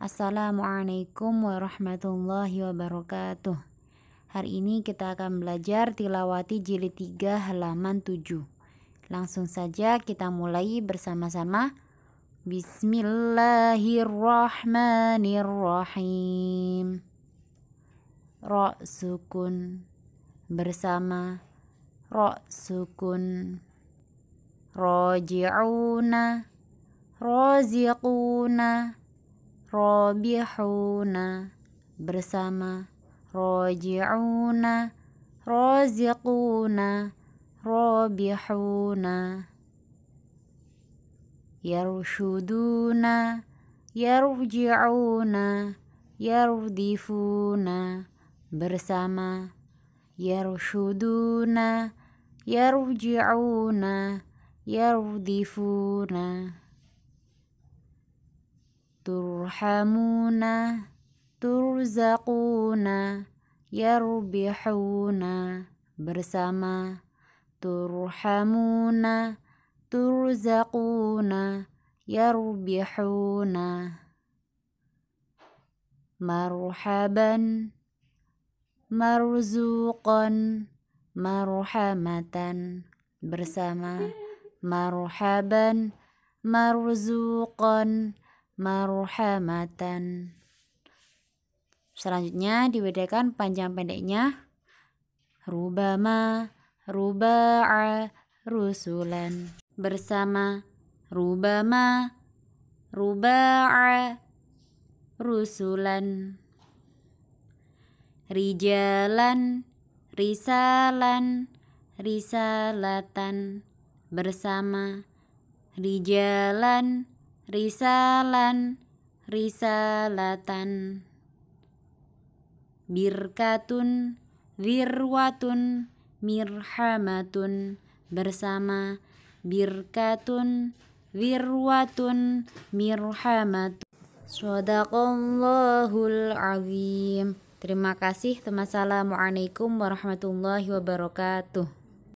Assalamualaikum warahmatullahi wabarakatuh. Hari ini kita akan belajar tilawati jilid 3 halaman 7. Langsung saja kita mulai bersama-sama. Bismillahirrahmanirrahim. Rok sukun bersama Rok sukun roji'una roziquna robihuna bersama roji'una roziquna robihuna Yarushuduna, Yarujiuna Yarudifuna bersama Yarushuduna, yarji'una Yarudifuna turhamuna turzaquna yarbihuna bersama turhamuna turzaquna yarbihuna marhaban marzuqan marhamatan bersama marhaban marzuqan marhamatan. Selanjutnya dibedakan panjang pendeknya rubama, ruba'a, rusulan. Bersama rubama, ruba'a, rusulan. Rijalan, risalan, risalatan. Bersama rijalan, risalan risalatan birkatun wirwatun mirhamatun bersama birkatun wirwatun mirhamatun Sadaqallahul azim Terima kasih. Assalamualaikum warahmatullahi wabarakatuh.